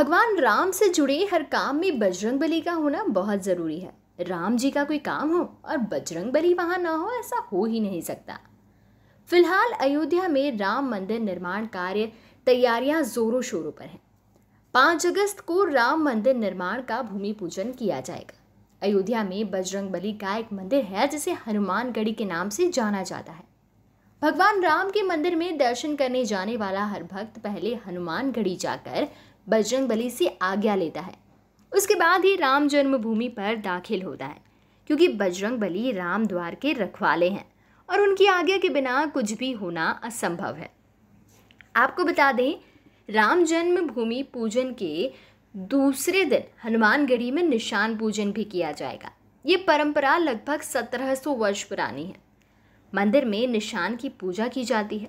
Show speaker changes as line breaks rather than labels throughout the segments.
भगवान राम से जुड़े हर काम में बजरंग बली का होना बहुत ज़रूरी है राम जी का कोई काम हो और बजरंग बली वहाँ ना हो ऐसा हो ही नहीं सकता फिलहाल अयोध्या में राम मंदिर निर्माण कार्य तैयारियां जोरों शोरों पर हैं पाँच अगस्त को राम मंदिर निर्माण का भूमि पूजन किया जाएगा अयोध्या में बजरंग बली का एक मंदिर है जिसे हनुमानगढ़ी के नाम से जाना जाता है भगवान राम के मंदिर में दर्शन करने जाने वाला हर भक्त पहले हनुमानगढ़ी जाकर बजरंग बली से आज्ञा लेता है उसके बाद ही राम जन्मभूमि पर दाखिल होता है क्योंकि बजरंग बली राम द्वार के रखवाले हैं और उनकी आज्ञा के बिना कुछ भी होना असंभव है आपको बता दें राम जन्मभूमि पूजन के दूसरे दिन हनुमानगढ़ी में निशान पूजन भी किया जाएगा ये परंपरा लगभग 1700 वर्ष पुरानी है मंदिर में निशान की पूजा की जाती है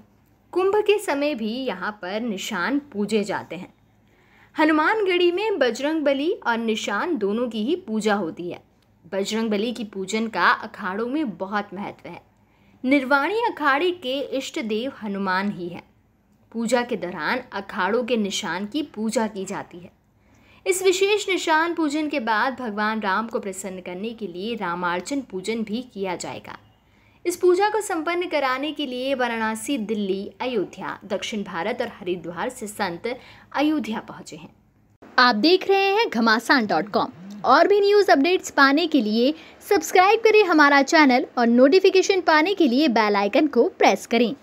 कुंभ के समय भी यहाँ पर निशान पूजे जाते हैं हनुमानगढ़ी में बजरंग बली और निशान दोनों की ही पूजा होती है बजरंग बली की पूजन का अखाड़ों में बहुत महत्व है निर्वाणी अखाड़े के इष्ट देव हनुमान ही है पूजा के दौरान अखाड़ों के निशान की पूजा की जाती है इस विशेष निशान पूजन के बाद भगवान राम को प्रसन्न करने के लिए रामार्चन पूजन भी किया जाएगा इस पूजा को संपन्न कराने के लिए वाराणसी दिल्ली अयोध्या दक्षिण भारत और हरिद्वार से संत अयोध्या पहुंचे हैं आप देख रहे हैं घमासान डॉट कॉम और भी न्यूज अपडेट्स पाने के लिए सब्सक्राइब करें हमारा चैनल और नोटिफिकेशन पाने के लिए बेल आइकन को प्रेस करें